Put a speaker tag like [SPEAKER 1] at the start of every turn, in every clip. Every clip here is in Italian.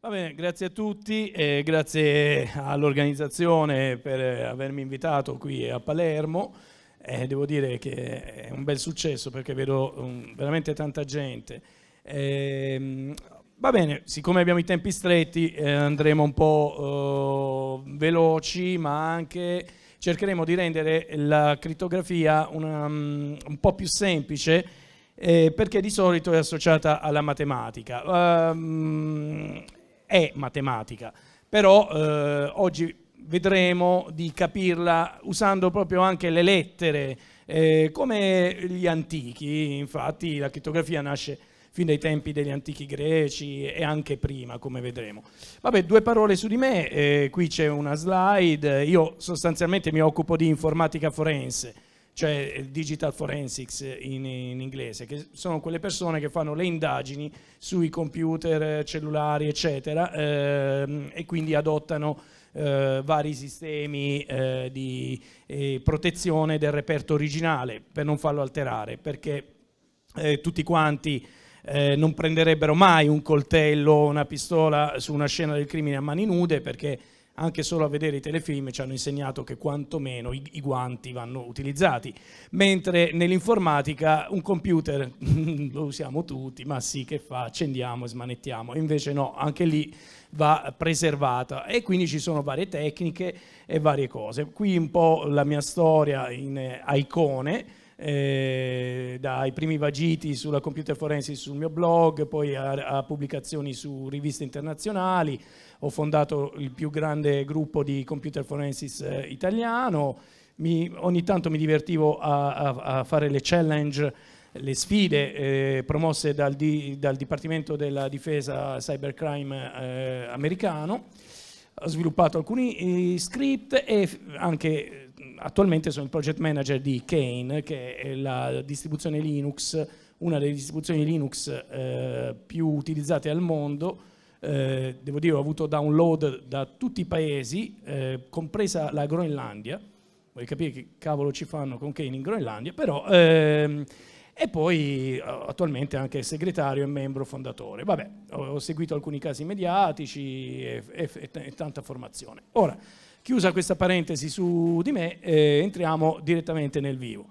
[SPEAKER 1] Va bene, grazie a tutti, eh, grazie all'organizzazione per avermi invitato qui a Palermo. Eh, devo dire che è un bel successo perché vedo um, veramente tanta gente. Eh, va bene, siccome abbiamo i tempi stretti eh, andremo un po' oh, veloci, ma anche cercheremo di rendere la crittografia um, un po' più semplice eh, perché di solito è associata alla matematica. Um, è matematica, però eh, oggi vedremo di capirla usando proprio anche le lettere, eh, come gli antichi, infatti la crittografia nasce fin dai tempi degli antichi greci e anche prima, come vedremo. Vabbè, due parole su di me, eh, qui c'è una slide, io sostanzialmente mi occupo di informatica forense, cioè eh, digital forensics in, in, inglese, che sono quelle persone che fanno le indagini sui computer, eh, cellulari, eccetera, ehm, e quindi adottano eh, vari sistemi eh, di eh, protezione del reperto originale per non farlo alterare, perché eh, tutti quanti non prenderebbero mai un coltello o una pistola su una scena del crimine a mani nude perché anche solo a vedere i telefilm ci hanno insegnato che quantomeno i, i guanti vanno utilizzati, mentre nell'informatica un computer lo usiamo tutti, ma sì che fa, accendiamo e smanettiamo, invece no, anche lì va preservata e quindi ci sono varie tecniche e varie cose. Qui un po' la mia storia in eh, icone eh, dai primi vagiti sulla computer forensic sul mio blog, poi a, a, pubblicazioni su riviste internazionali, ho fondato il più grande gruppo di computer forensics eh, italiano, mi, ogni tanto mi divertivo a, a, a fare le challenge le sfide eh, promosse dal, di, dal, Dipartimento della Difesa Cybercrime eh, americano sviluppato alcuni eh, script e anche eh, attualmente sono il project manager di Kane, che è la distribuzione Linux, una delle distribuzioni Linux eh, più utilizzate al mondo. Eh, devo dire, ho avuto download da tutti i paesi, eh, compresa la Groenlandia. Vuoi capire che cavolo ci fanno con Kane in Groenlandia, però... Ehm, e poi eh, attualmente anche segretario e membro fondatore. Vabbè, ho seguito alcuni casi mediatici e, e, e tanta formazione. Ora, chiusa questa parentesi su di me, eh, entriamo direttamente nel vivo.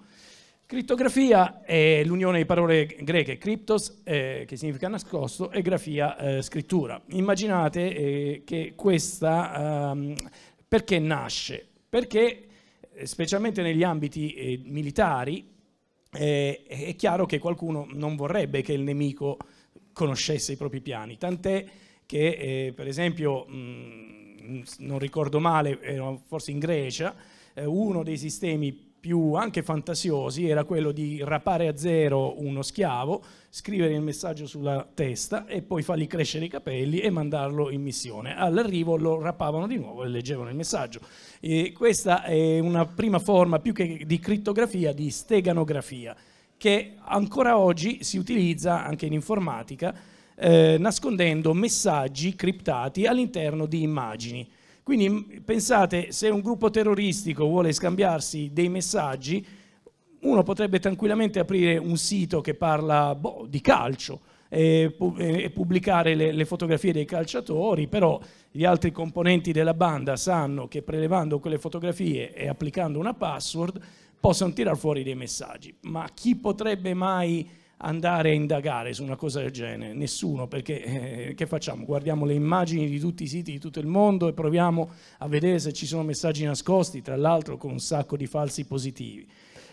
[SPEAKER 1] Crittografia è l'unione di parole greche, cryptos, eh, che significa nascosto, e grafia, eh, scrittura. Immaginate eh, che questa, ehm, perché nasce? Perché, eh, specialmente negli ambiti militari, eh, è chiaro che qualcuno non vorrebbe che il nemico conoscesse i propri piani, tant'è che eh, per esempio, mh, mm, non ricordo male, ero forse in Grecia, eh, uno dei sistemi più anche fantasiosi era quello di rapare a zero uno schiavo, scrivere il messaggio sulla testa e poi fargli crescere i capelli e mandarlo in missione. All'arrivo lo rapavano di nuovo e leggevano il messaggio. E questa è una prima forma più che di crittografia, di steganografia, che ancora oggi si utilizza anche in informatica, eh, nascondendo messaggi criptati all'interno di immagini. Quindi pensate, se un gruppo terroristico vuole scambiarsi dei messaggi, uno potrebbe tranquillamente aprire un sito che parla boh, di calcio e, e pubblicare le, le, fotografie dei calciatori, però gli altri componenti della banda sanno che prelevando quelle fotografie e applicando una password possono tirar fuori dei messaggi. Ma chi potrebbe mai andare a indagare su una cosa del genere? Nessuno, perché eh, che facciamo? Guardiamo le immagini di tutti i siti di tutto il mondo e proviamo a vedere se ci sono messaggi nascosti, tra l'altro con un sacco di falsi positivi.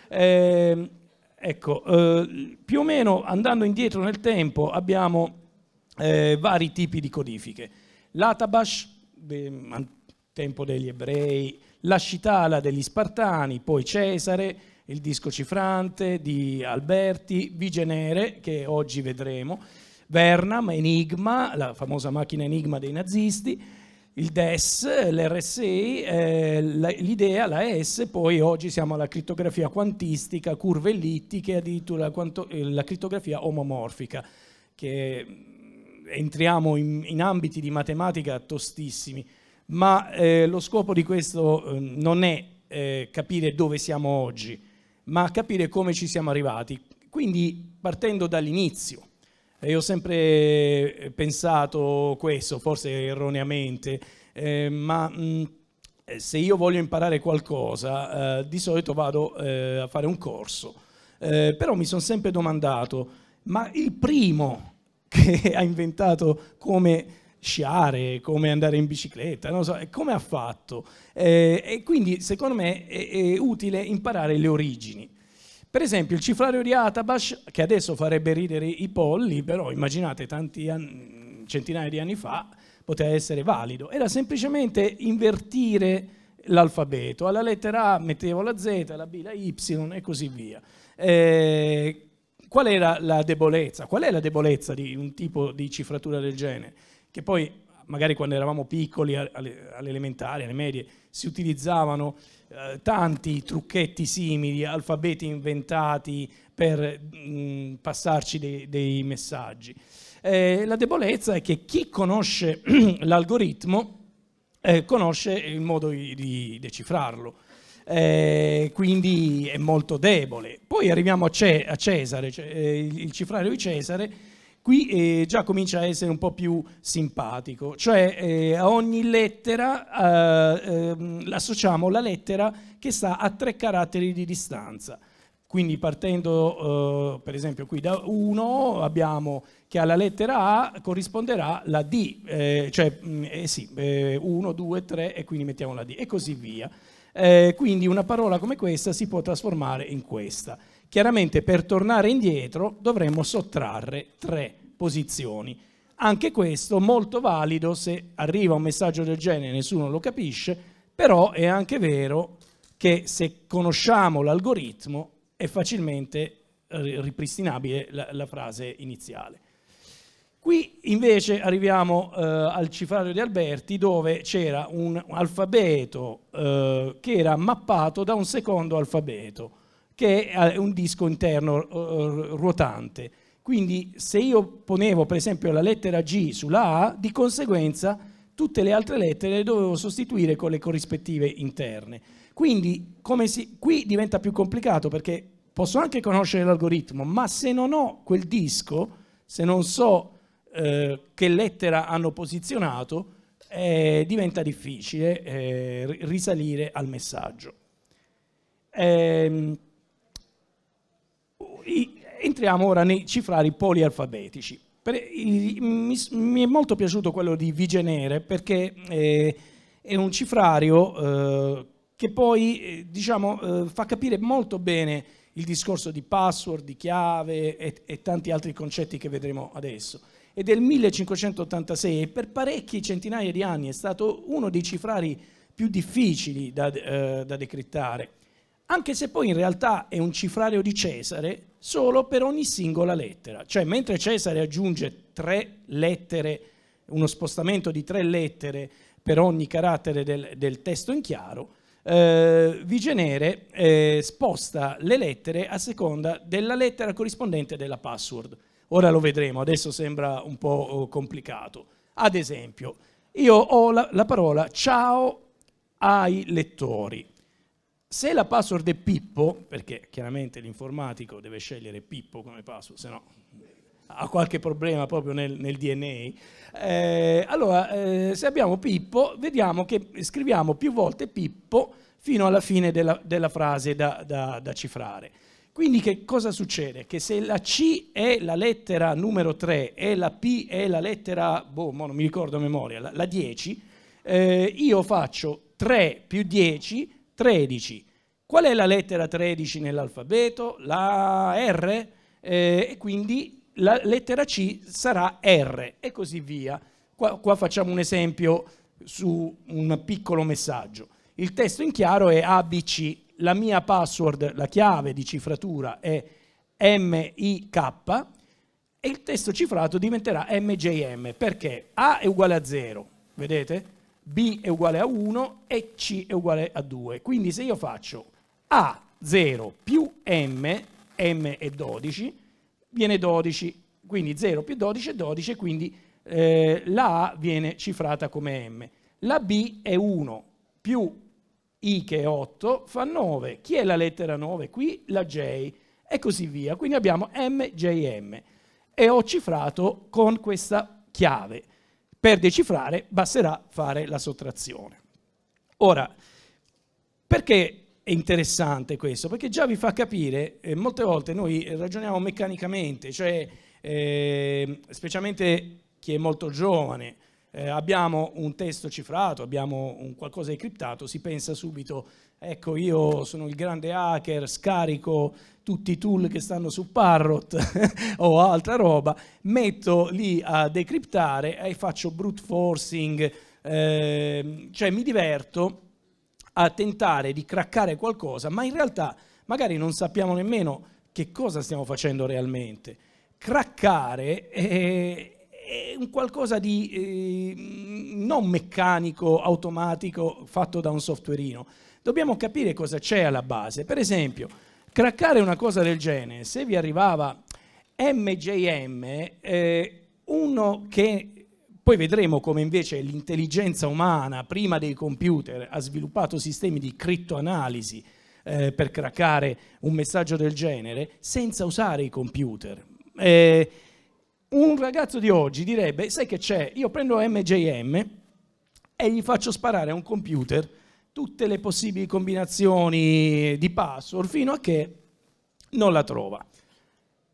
[SPEAKER 1] Eh, ecco, eh, più o meno andando indietro nel tempo abbiamo eh, vari tipi di codifiche. L'Atabash, tempo degli ebrei, la Scitala degli Spartani, poi Cesare, il disco cifrante di Alberti, Vigenere, che oggi vedremo, Vernam, Enigma, la famosa macchina Enigma dei nazisti, il DES, l'RSI, eh, l'idea, la S, poi oggi siamo alla crittografia quantistica, curve ellittiche, addirittura quanto, eh, la crittografia omomorfica, che mm, entriamo in, in ambiti di matematica tostissimi, ma eh, lo scopo di questo mm, non è eh, capire dove siamo oggi, ma capire come ci siamo arrivati. Quindi partendo dall'inizio. Io ho sempre eh, pensato questo, forse erroneamente, eh, ma mh, mm, eh, se io voglio imparare qualcosa, eh, di solito vado eh, a fare un corso. Eh, però mi sono sempre domandato, ma il primo che ha inventato come sciare, come andare in bicicletta, non so, come ha fatto. Eh, e quindi secondo me è, è, utile imparare le origini. Per esempio il cifrario di Atabash, che adesso farebbe ridere i polli, però immaginate tanti anni, centinaia di anni fa, poteva essere valido. Era semplicemente invertire l'alfabeto. Alla lettera A mettevo la Z, alla B la Y e così via. Eh, qual era la debolezza? Qual è la debolezza di un tipo di cifratura del genere? che poi magari quando eravamo piccoli, all'elementare, alle medie, si utilizzavano eh, tanti trucchetti simili, alfabeti inventati per mh, mm, passarci dei, dei messaggi. Eh, la debolezza è che chi conosce l'algoritmo eh, conosce il modo di, di decifrarlo. Eh, quindi è molto debole. Poi arriviamo a, Ce a Cesare, cioè, eh, il cifrario di Cesare, qui eh, già comincia a essere un po' più simpatico, cioè eh, a ogni lettera eh, ehm, associamo la lettera che sta a tre caratteri di distanza. Quindi partendo eh, per esempio qui da 1 abbiamo che alla lettera A corrisponderà la D, eh, cioè 1, 2, 3 e quindi mettiamo la D e così via. Eh, quindi una parola come questa si può trasformare in questa. Chiaramente per tornare indietro dovremmo sottrarre tre posizioni. Anche questo molto valido se arriva un messaggio del genere e nessuno lo capisce, però è anche vero che se conosciamo l'algoritmo è facilmente eh, ripristinabile la, la frase iniziale. Qui invece arriviamo eh, al cifrario di Alberti dove c'era un alfabeto eh, che era mappato da un secondo alfabeto che è eh, un disco interno eh, eh, ruotante. Quindi se io ponevo per esempio la lettera G sulla A, di conseguenza tutte le altre lettere le dovevo sostituire con le corrispettive interne. Quindi si, qui diventa più complicato perché posso anche conoscere l'algoritmo, ma se non ho quel disco, se non so eh, che lettera hanno posizionato, eh, diventa difficile eh, risalire al messaggio. Ehm, entriamo ora nei cifrari polialfabetici. mi, è molto piaciuto quello di Vigenere perché eh, è un cifrario eh, che poi eh, diciamo, fa capire molto bene il discorso di password, di chiave e, tanti altri concetti che vedremo adesso. È del 1586 e per parecchie centinaia di anni è stato uno dei cifrari più difficili da, da decrittare, anche se poi in realtà è un cifrario di Cesare solo per ogni singola lettera. Cioè, mentre Cesare aggiunge tre lettere, uno spostamento di tre lettere per ogni carattere del, del testo in chiaro, eh, Vigenere eh, sposta le lettere a seconda della lettera corrispondente della password. Ora lo vedremo, adesso sembra un po' oh, complicato. Ad esempio, io ho la, la parola ciao ai lettori. Se la password è Pippo, perché chiaramente l'informatico deve scegliere Pippo come password, se no ha qualche problema proprio nel, nel DNA, eh, allora eh, se abbiamo Pippo, vediamo che scriviamo più volte Pippo fino alla fine della, della frase da, da, da cifrare. Quindi che cosa succede? Che se la C è la lettera numero 3 e la P è la lettera, boh, non mi ricordo a memoria, la, la 10, eh, io faccio 3 più 10 13. Qual è la lettera 13 nell'alfabeto? La R eh, e quindi la lettera C sarà R e così via. Qua, qua facciamo un esempio su un piccolo messaggio. Il testo in chiaro è ABC, la mia password, la chiave di cifratura è MIK e il testo cifrato diventerà MJM perché A è uguale a 0, vedete? B è uguale a 1 e C è uguale a 2. Quindi se io faccio A0 più M, M è 12, viene 12, quindi 0 più 12 è 12, quindi eh, la A viene cifrata come M. La B è 1 più I che è 8 fa 9. Chi è la lettera 9? Qui la J e così via. Quindi abbiamo M, J, M e ho cifrato con questa chiave. Per decifrare basterà fare la sottrazione. Ora, perché è interessante questo? Perché già vi fa capire, eh, molte volte noi ragioniamo meccanicamente, cioè eh, specialmente chi è molto giovane, eh, abbiamo un testo cifrato, abbiamo un qualcosa di criptato, si pensa subito Ecco, io sono il grande hacker, scarico tutti i tool che stanno su Parrot o altra roba, metto lì a decriptare e faccio brute forcing, eh, cioè mi diverto a tentare di craccare qualcosa, ma in realtà magari non sappiamo nemmeno che cosa stiamo facendo realmente. Craccare è, è un qualcosa di eh, non meccanico, automatico, fatto da un softwareino, dobbiamo capire cosa c'è alla base. Per esempio, craccare una cosa del genere, se vi arrivava MJM, eh, uno che poi vedremo come invece l'intelligenza umana, prima dei computer, ha sviluppato sistemi di criptoanalisi eh, per craccare un messaggio del genere senza usare i computer. Eh, un ragazzo di oggi direbbe, sai che c'è, io prendo MJM e gli faccio sparare a un computer tutte le possibili combinazioni di password fino a che non la trova.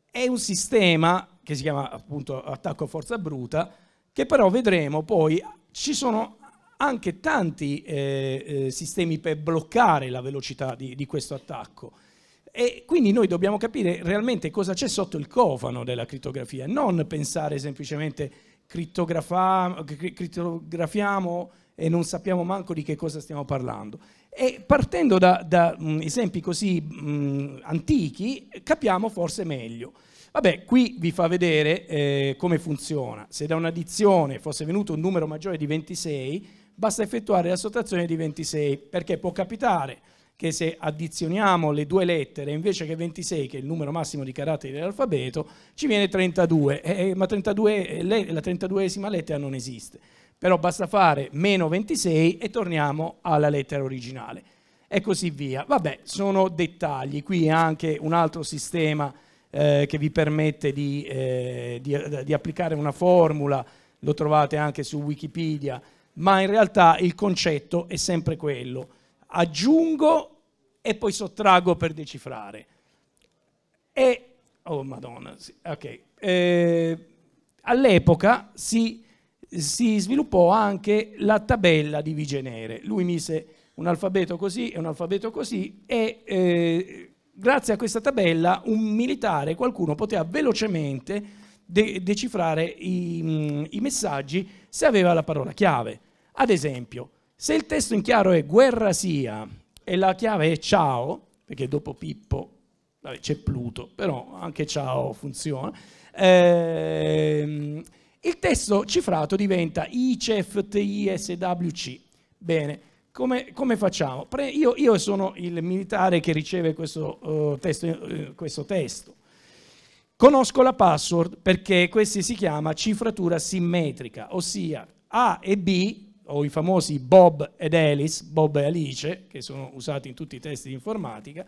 [SPEAKER 1] È un sistema che si chiama appunto attacco a forza bruta, che però vedremo poi ci sono anche tanti eh, eh sistemi per bloccare la velocità di, di questo attacco. E quindi noi dobbiamo capire realmente cosa c'è sotto il cofano della crittografia, non pensare semplicemente crittografiamo e non sappiamo manco di che cosa stiamo parlando. E partendo da, da mh, esempi così mh, antichi capiamo forse meglio. Vabbè, qui vi fa vedere eh, come funziona. Se da un'addizione fosse venuto un numero maggiore di 26, basta effettuare la sottrazione di 26, perché può capitare che se addizioniamo le due lettere, invece che 26, che è il numero massimo di caratteri dell'alfabeto, ci viene 32, eh, eh, ma 32, eh, le, la 32esima lettera non esiste però basta fare meno 26 e torniamo alla lettera originale e così via. Vabbè, sono dettagli, qui è anche un altro sistema eh, che vi permette di, eh, di, di applicare una formula, lo trovate anche su Wikipedia, ma in realtà il concetto è sempre quello, aggiungo e poi sottraggo per decifrare. E, oh madonna, sì, ok, eh, all'epoca si si sviluppò anche la tabella di Vigenere. Lui mise un alfabeto così e un alfabeto così e eh, grazie a questa tabella un militare, qualcuno poteva velocemente de decifrare i, mh, mm, i messaggi se aveva la parola chiave. Ad esempio, se il testo in chiaro è guerra sia e la chiave è ciao, perché dopo Pippo c'è Pluto, però anche ciao funziona. Ehm, il testo cifrato diventa ICEF TISWC. Bene, come, come facciamo? Pre, io, io, sono il militare che riceve questo, uh, testo, uh, questo testo. Conosco la password perché questa si chiama cifratura simmetrica, ossia A e B, o i famosi Bob ed Alice, Bob e Alice, che sono usati in tutti i testi di informatica,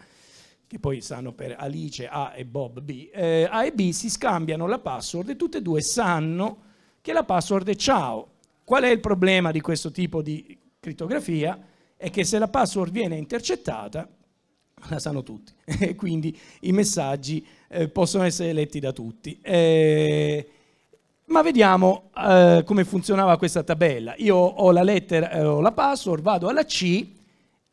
[SPEAKER 1] che poi sanno per Alice A e Bob B, eh, A e B si scambiano la password e tutte e due sanno che la password è ciao. Qual è il problema di questo tipo di criptografia? È che se la password viene intercettata, la sanno tutti, e quindi i messaggi eh, possono essere letti da tutti. Eh, ma vediamo eh, come funzionava questa tabella. Io ho la lettera, eh, ho la password, vado alla C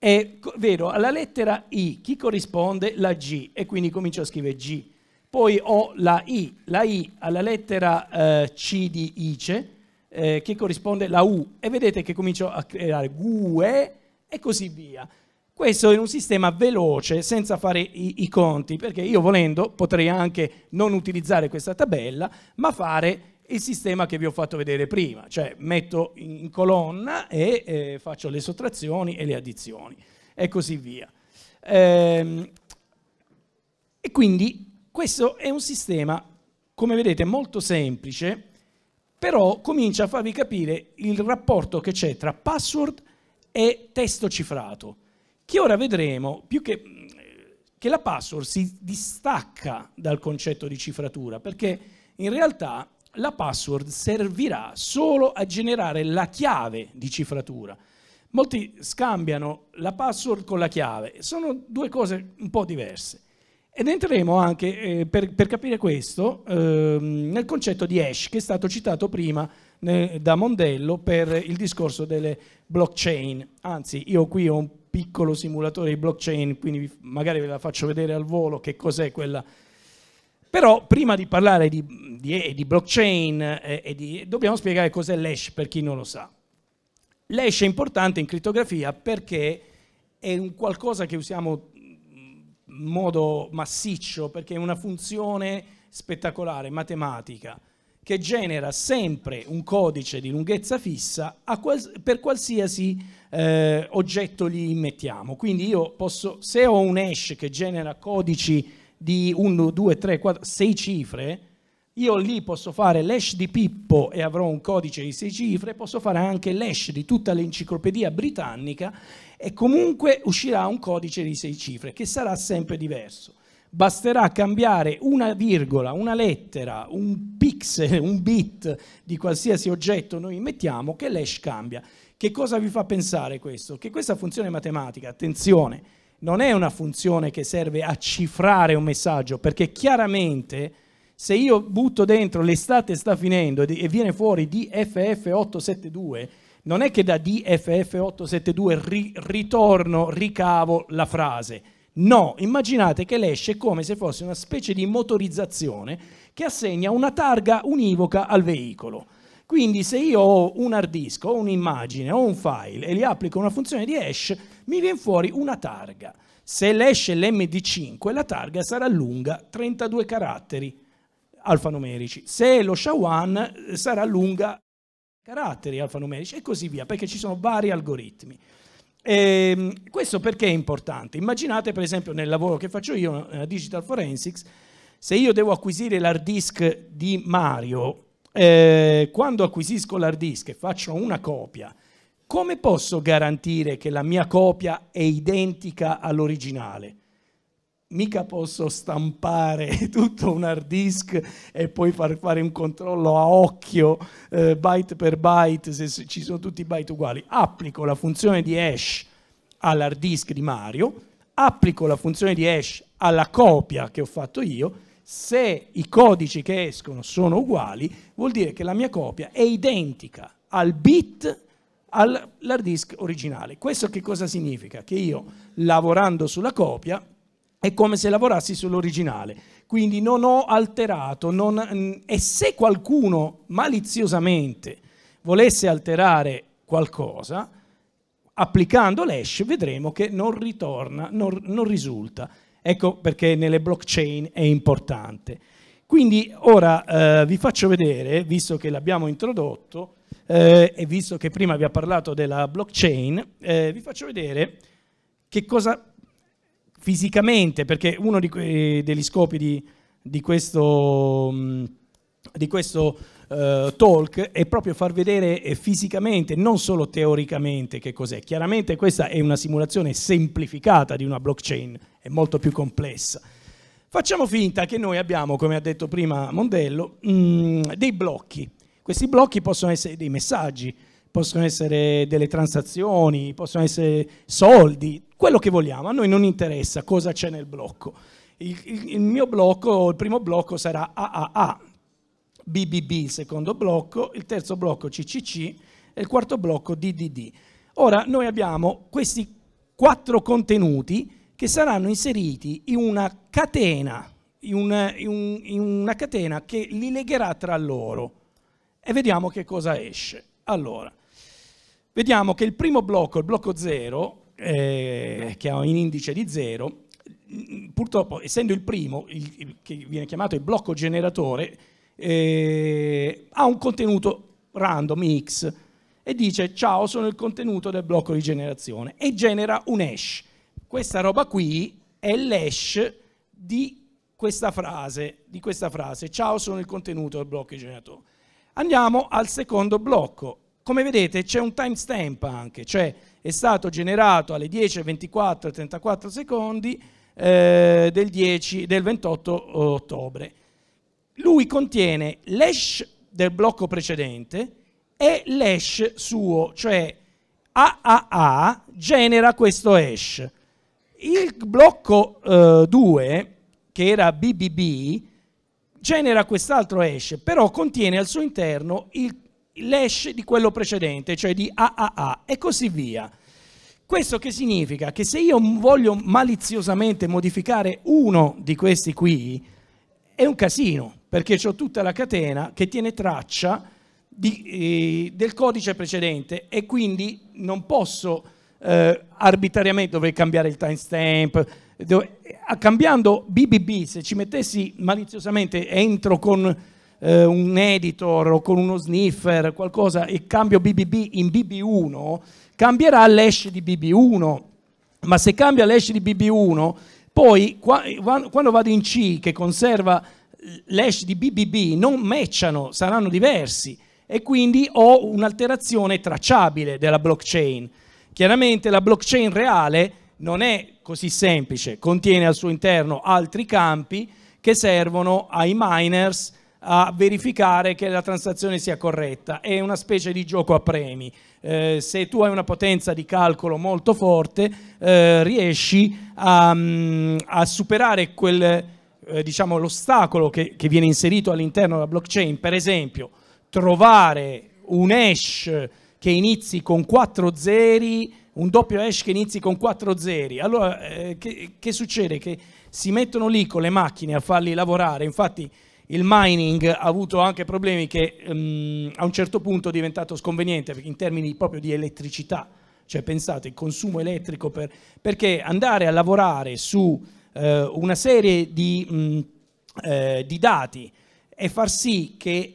[SPEAKER 1] è vero, alla lettera I chi corrisponde? La G e quindi comincio a scrivere G. Poi ho la I, la I alla lettera eh, C di Ice eh, che corrisponde la U e vedete che comincio a creare GUE e così via. Questo in un sistema veloce senza fare i, i conti perché io volendo potrei anche non utilizzare questa tabella ma fare il sistema che vi ho fatto vedere prima, cioè metto in colonna e eh, faccio le sottrazioni e le addizioni e così via. Ehm, e quindi questo è un sistema, come vedete, molto semplice, però comincia a farvi capire il rapporto che c'è tra password e testo cifrato, che ora vedremo più che, che la password si distacca dal concetto di cifratura, perché in realtà la password servirà solo a generare la chiave di cifratura. Molti scambiano la password con la chiave, sono due cose un po' diverse. Ed entreremo anche, eh, per, per, capire questo, eh, nel concetto di hash che è stato citato prima nel, da Mondello per il discorso delle blockchain. Anzi, io qui ho un piccolo simulatore di blockchain, quindi magari ve la faccio vedere al volo che cos'è quella però prima di parlare di, di, eh, di blockchain, eh, di, dobbiamo spiegare cos'è l'hash per chi non lo sa. L'hash è importante in criptografia perché è un qualcosa che usiamo in modo massiccio, perché è una funzione spettacolare, matematica, che genera sempre un codice di lunghezza fissa quals per qualsiasi eh, oggetto gli immettiamo. Quindi io posso, se ho un hash che genera codici di 1, 2, 3, 4, 6 cifre, io lì posso fare l'hash di Pippo e avrò un codice di 6 cifre, posso fare anche l'hash di tutta l'enciclopedia britannica e comunque uscirà un codice di 6 cifre che sarà sempre diverso. Basterà cambiare una virgola, una lettera, un pixel, un bit di qualsiasi oggetto noi mettiamo che l'hash cambia. Che cosa vi fa pensare questo? Che questa funzione matematica, attenzione, non è una funzione che serve a cifrare un messaggio, perché chiaramente se io butto dentro l'estate sta finendo e viene fuori DFF872, non è che da DFF872 ri- ritorno, ricavo la frase. No, immaginate che l'esce come se fosse una specie di motorizzazione che assegna una targa univoca al veicolo. Quindi se io ho un hard disk, ho un'immagine, ho un file e gli applico una funzione di hash, mi viene fuori una targa. Se l'hash è l'MD5, la targa sarà lunga 32 caratteri alfanumerici. Se lo SHA-1 eh, sarà lunga caratteri alfanumerici e così via, perché ci sono vari algoritmi. E ehm, questo perché è importante? Immaginate per esempio nel lavoro che faccio io, nella Digital Forensics, se io devo acquisire l'hard disk di Mario eh, quando acquisisco l'hard disk e faccio una copia, come posso garantire che la mia copia è identica all'originale? mica posso stampare tutto un hard disk e poi far fare un controllo a occhio eh, byte per byte se ci sono tutti i byte uguali. Applico la funzione di hash all'hard disk di Mario, applico la funzione di hash alla copia che ho fatto io se i codici che escono sono uguali, vuol dire che la mia copia è identica al bit all'hard disk originale. Questo che cosa significa? Che io lavorando sulla copia è come se lavorassi sull'originale, quindi non ho alterato, non, mm, e se qualcuno maliziosamente volesse alterare qualcosa, applicando l'hash vedremo che non ritorna, non, non risulta. Ecco perché nelle blockchain è importante. Quindi ora eh, vi faccio vedere, visto che l'abbiamo introdotto eh, e visto che prima vi ha parlato della blockchain, eh, vi faccio vedere che cosa fisicamente, perché uno degli scopi di, di questo, mm, di questo eh, talk è proprio far vedere eh, fisicamente, non solo teoricamente che cos'è. Chiaramente questa è una simulazione semplificata di una blockchain, è molto più complessa. Facciamo finta che noi abbiamo, come ha detto prima Mondello, mh, mm, dei blocchi. Questi blocchi possono essere dei messaggi, possono essere delle transazioni, possono essere soldi, quello che vogliamo, a noi non interessa cosa c'è nel blocco. Il, il, il, mio blocco, il primo blocco sarà AAA, BBB il secondo blocco, il terzo blocco CCC e il quarto blocco DDD. Ora noi abbiamo questi quattro contenuti che saranno inseriti in una catena, in una, in una catena che li legherà tra loro e vediamo che cosa esce. Allora, vediamo che il primo blocco, il blocco 0, eh, che ha un indice di 0, mm, purtroppo essendo il primo, il, che viene chiamato il blocco generatore, eh, ha un contenuto random X e dice ciao sono il contenuto del blocco di generazione e genera un hash. Questa roba qui è l'hash di questa frase, di questa frase ciao sono il contenuto del blocco di generazione Andiamo al secondo blocco. Come vedete c'è un timestamp anche, cioè è stato generato alle 10.24.34 secondi eh, del, 10, del 28 ottobre lui contiene l'hash del blocco precedente e l'hash suo, cioè AAA, genera questo hash. Il blocco 2, eh, che era BBB, genera quest'altro hash, però contiene al suo interno l'hash di quello precedente, cioè di AAA, e così via. Questo che significa? Che se io voglio maliziosamente modificare uno di questi qui, è un casino perché ho tutta la catena che tiene traccia di, eh, del codice precedente e quindi non posso eh, arbitrariamente dover cambiare il timestamp. Dove, cambiando BBB, se ci mettessi maliziosamente, entro con eh, un editor o con uno sniffer, qualcosa, e cambio BBB in BB1, cambierà l'hash di BB1. Ma se cambia l'hash di BB1, poi qua, eh, quando vado in C, che conserva l'hash di BBB non matchano, saranno diversi e quindi ho un'alterazione tracciabile della blockchain. Chiaramente la blockchain reale non è così semplice, contiene al suo interno altri campi che servono ai miners a verificare che la transazione sia corretta. È una specie di gioco a premi. Eh, se tu hai una potenza di calcolo molto forte, eh, riesci a, mm, a superare quel eh, diciamo, l'ostacolo che, che, viene inserito all'interno della blockchain, per esempio trovare un hash che inizi con 4 zeri, un doppio hash che inizi con 4 zeri, allora eh, che, che succede? Che si mettono lì con le macchine a farli lavorare, infatti il mining ha avuto anche problemi che um, a un certo punto è diventato sconveniente in termini proprio di elettricità, cioè pensate il consumo elettrico per, perché andare a lavorare su eh, una serie di, mh, eh, di, dati e far sì che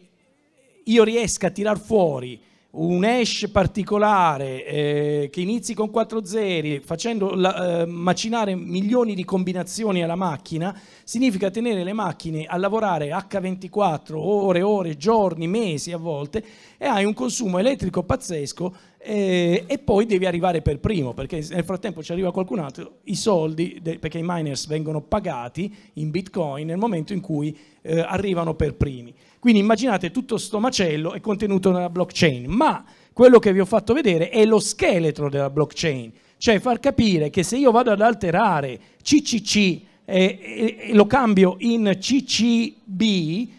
[SPEAKER 1] io riesca a tirar fuori un hash particolare eh, che inizi con 4 zeri facendo la, eh, macinare milioni di combinazioni alla macchina significa tenere le macchine a lavorare H24 ore, ore, giorni, mesi a volte e hai un consumo elettrico pazzesco e, e, poi devi arrivare per primo perché nel frattempo ci arriva qualcun altro i soldi de, perché i miners vengono pagati in bitcoin nel momento in cui eh, arrivano per primi quindi immaginate tutto sto macello è contenuto nella blockchain ma quello che vi ho fatto vedere è lo scheletro della blockchain cioè far capire che se io vado ad alterare CCC e, eh, e, eh, e lo cambio in CCB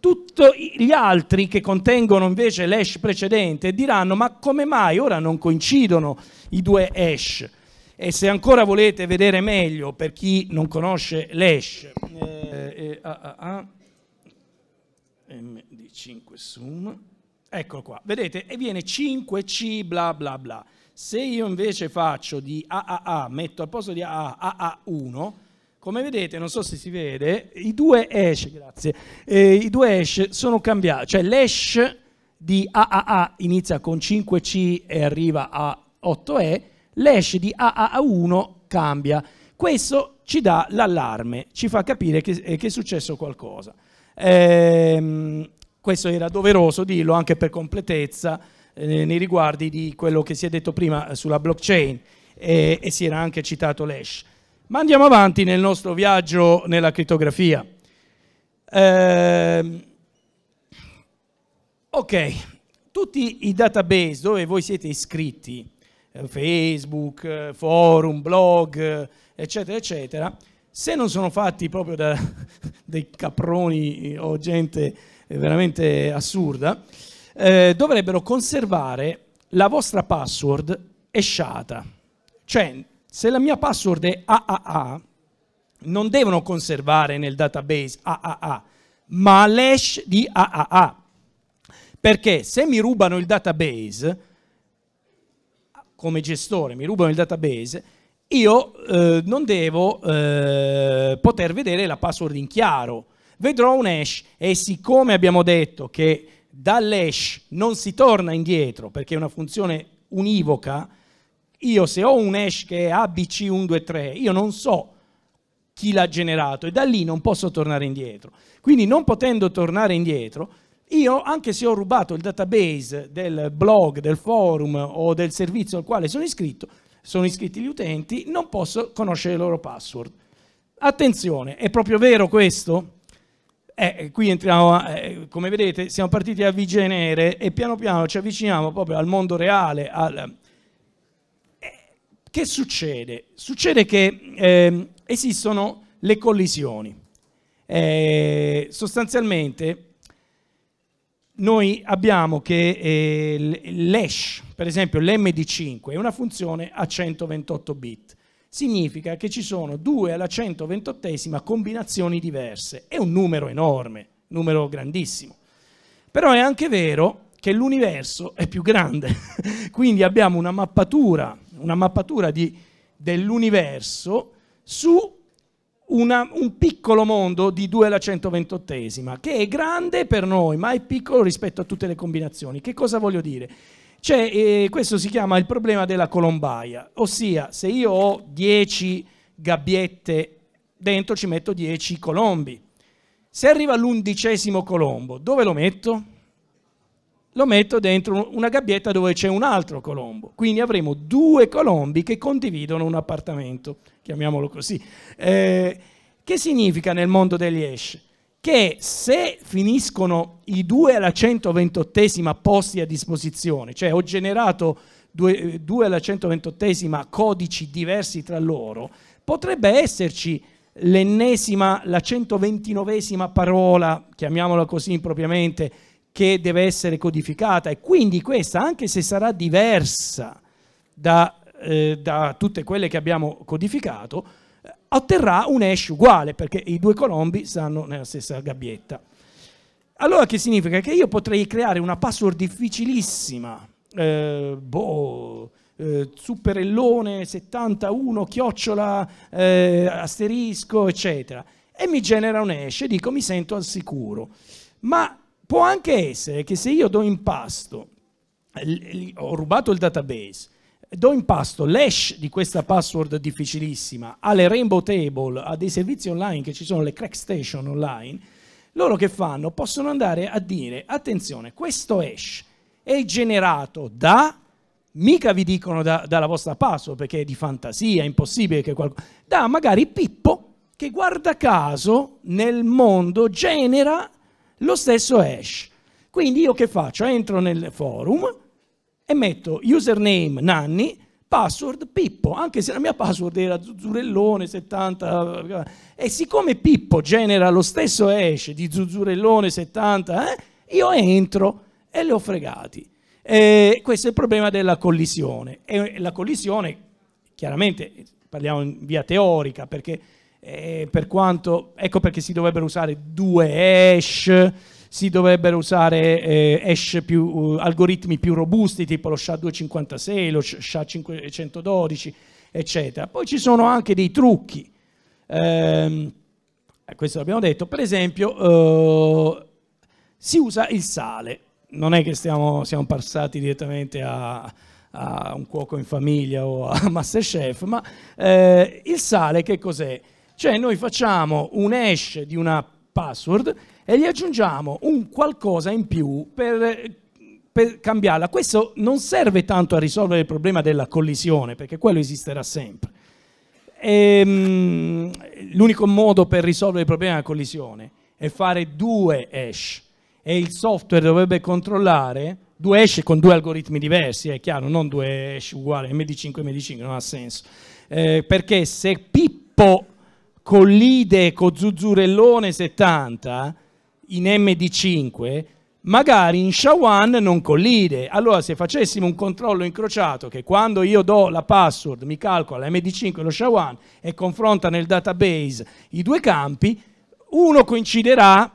[SPEAKER 1] tutti gli altri che contengono invece l'hash precedente diranno ma come mai ora non coincidono i due hash? E se ancora volete vedere meglio per chi non conosce l'hash, eh, eh, eh, ah, ah, MD5 ah. sum, eccolo qua, vedete, e viene 5C bla bla bla. Se io invece faccio di AAA, metto al posto di AAA, AA1, come vedete, non so se si vede, i due hash, grazie, eh, i due hash sono cambiati, cioè l'hash di AAA inizia con 5C e arriva a 8E, l'hash di AAA1 cambia. Questo ci dà l'allarme, ci fa capire che, eh, che è successo qualcosa. Ehm, questo era doveroso dirlo anche per completezza eh, nei riguardi di quello che si è detto prima sulla blockchain eh, e si era anche citato l'hash. Ma andiamo avanti nel nostro viaggio nella crittografia. Eh, ok, tutti i database dove voi siete iscritti, eh, Facebook, eh, forum, blog, eh, eccetera, eccetera, se non sono fatti proprio da dei caproni o gente veramente assurda, eh, dovrebbero conservare la vostra password esciata. Cioè, se la mia password è AAA, non devono conservare nel database AAA, ma l'hash di AAA. Perché se mi rubano il database, come gestore mi rubano il database, io eh, non devo eh, poter vedere la password in chiaro. Vedrò un hash e siccome abbiamo detto che dall'hash non si torna indietro perché è una funzione univoca, io se ho un hash che è ABC123, io non so chi l'ha generato e da lì non posso tornare indietro. Quindi non potendo tornare indietro, io anche se ho rubato il database del blog, del forum o del servizio al quale sono iscritto, sono iscritti gli utenti, non posso conoscere il loro password. Attenzione, è proprio vero questo? Eh, eh qui entriamo, eh, come vedete, siamo partiti a vigenere e piano piano ci avviciniamo proprio al mondo reale, al, che succede? Succede che eh, esistono le collisioni. Eh, sostanzialmente noi abbiamo che eh, l'hash, per esempio l'MD5, è una funzione a 128 bit. Significa che ci sono due alla 128 esima combinazioni diverse. È un numero enorme, numero grandissimo. Però è anche vero che l'universo è più grande, quindi abbiamo una mappatura una mappatura di, dell'universo su una, un piccolo mondo di 2 alla 128esima, che è grande per noi, ma è piccolo rispetto a tutte le combinazioni. Che cosa voglio dire? Cioè, eh, questo si chiama il problema della colombaia, ossia se io ho 10 gabbiette dentro ci metto 10 colombi. Se arriva l'undicesimo colombo, dove lo metto? lo metto dentro una gabbietta dove c'è un altro colombo. Quindi avremo due colombi che condividono un appartamento, chiamiamolo così. Eh, che significa nel mondo degli hash? Che se finiscono i due alla 128 posti a disposizione, cioè ho generato due, due alla 128 codici diversi tra loro, potrebbe esserci l'ennesima, la 129 parola, chiamiamola così impropriamente, che deve essere codificata e quindi questa, anche se sarà diversa da, eh, da tutte quelle che abbiamo codificato, eh, otterrà un hash uguale perché i due colombi stanno nella stessa gabbietta. Allora che significa? Che io potrei creare una password difficilissima, eh, boh, eh, superellone 71, chiocciola, eh, asterisco, eccetera, e mi genera un hash e dico mi sento al sicuro. Ma Può anche essere che se io do in pasto, ho rubato il database, do in pasto l'hash di questa password difficilissima alle Rainbow Table, a dei servizi online che ci sono, le crack station online, loro che fanno? Possono andare a dire, attenzione, questo hash è generato da, mica vi dicono da, dalla vostra password perché è di fantasia, è impossibile che qualcuno, da magari Pippo che guarda caso nel mondo genera lo stesso hash. Quindi io che faccio? Entro nel forum e metto username nanni, password Pippo, anche se la mia password era Zuzzurellone 70, eh, e siccome Pippo genera lo stesso hash di Zuzzurellone 70, eh, io entro e le ho fregati. E questo è il problema della collisione. E la collisione, chiaramente parliamo in via teorica, perché eh, per quanto, ecco perché si dovrebbero usare due hash, si dovrebbero usare eh, hash più, uh, algoritmi più robusti tipo lo SHA-256, lo SHA-512, eccetera. Poi ci sono anche dei trucchi, ehm, eh, questo l'abbiamo detto, per esempio eh, si usa il sale, non è che stiamo, siamo passati direttamente a, a un cuoco in famiglia o a Masterchef, ma eh, il sale che cos'è? Cioè noi facciamo un hash di una password e gli aggiungiamo un qualcosa in più per, per cambiarla. Questo non serve tanto a risolvere il problema della collisione, perché quello esisterà sempre. Ehm, l'unico modo per risolvere il problema della collisione è fare due hash e il software dovrebbe controllare due hash con due algoritmi diversi, è chiaro, non due hash uguali, MD5 e MD5, non ha senso. Eh, perché se Pippo collide con Zuzzurellone 70 in MD5, magari in Shawan non collide. Allora se facessimo un controllo incrociato che quando io do la password mi calcola MD5 e lo Shawan e confronta nel database i due campi, uno coinciderà,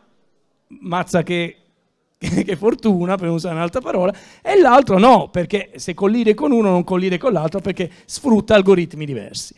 [SPEAKER 1] mazza che, che fortuna per usare un'altra parola, e l'altro no, perché se collide con uno non collide con l'altro perché sfrutta algoritmi diversi.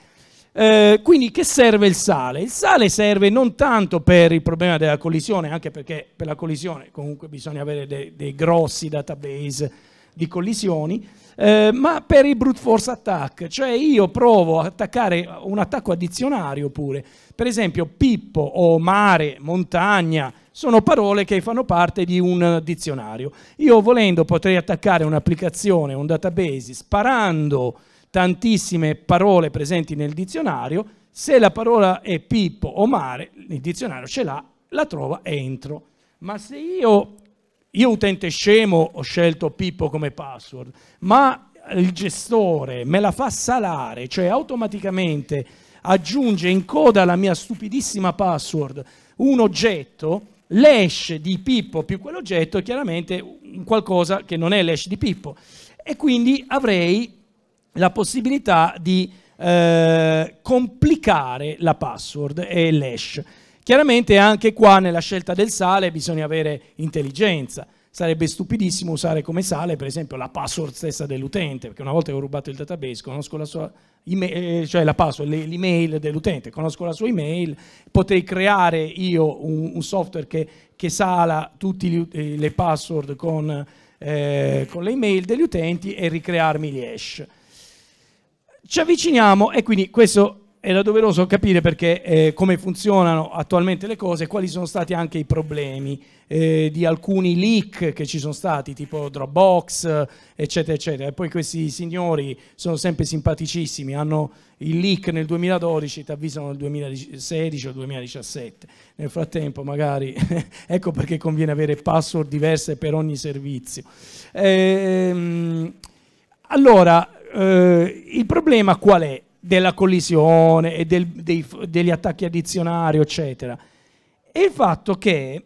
[SPEAKER 1] Eh, quindi che serve il sale? Il sale serve non tanto per il problema della collisione, anche perché per la collisione comunque bisogna avere dei, dei grossi database di collisioni, eh, ma per il brute force attack, cioè io provo ad attaccare un attacco addizionario pure, per esempio pippo o mare, montagna, sono parole che fanno parte di un dizionario. Io volendo potrei attaccare un'applicazione, un database, sparando tantissime parole presenti nel dizionario, se la parola è Pippo o mare, il dizionario ce l'ha, la trova entro. Ma se io, io utente scemo, ho scelto Pippo come password, ma il gestore me la fa salare, cioè automaticamente aggiunge in coda alla mia stupidissima password un oggetto, l'hash di Pippo più quell'oggetto è chiaramente qualcosa che non è l'hash di Pippo. E quindi avrei la possibilità di eh, complicare la password e l'hash. Chiaramente anche qua nella scelta del sale bisogna avere intelligenza. Sarebbe stupidissimo usare come sale, per esempio, la password stessa dell'utente, perché una volta che ho rubato il database, conosco la sua email, eh, cioè la password, l'email dell'utente, conosco la sua email, potrei creare io un, un software che, che, sala tutte eh, le password con, eh, con le email degli utenti e ricrearmi gli hash. Ci avviciniamo e quindi questo era doveroso capire perché eh, come funzionano attualmente le cose, quali sono stati anche i problemi eh, di alcuni leak che ci sono stati, tipo Dropbox, eccetera, eccetera. E poi questi signori sono sempre simpaticissimi, hanno il leak nel 2012, ti avvisano nel 2016 o 2017. Nel frattempo magari, ecco perché conviene avere password diverse per ogni servizio. Ehm, allora, eh, il problema qual è? Della collisione e del, dei, degli attacchi a dizionario, eccetera. È il fatto che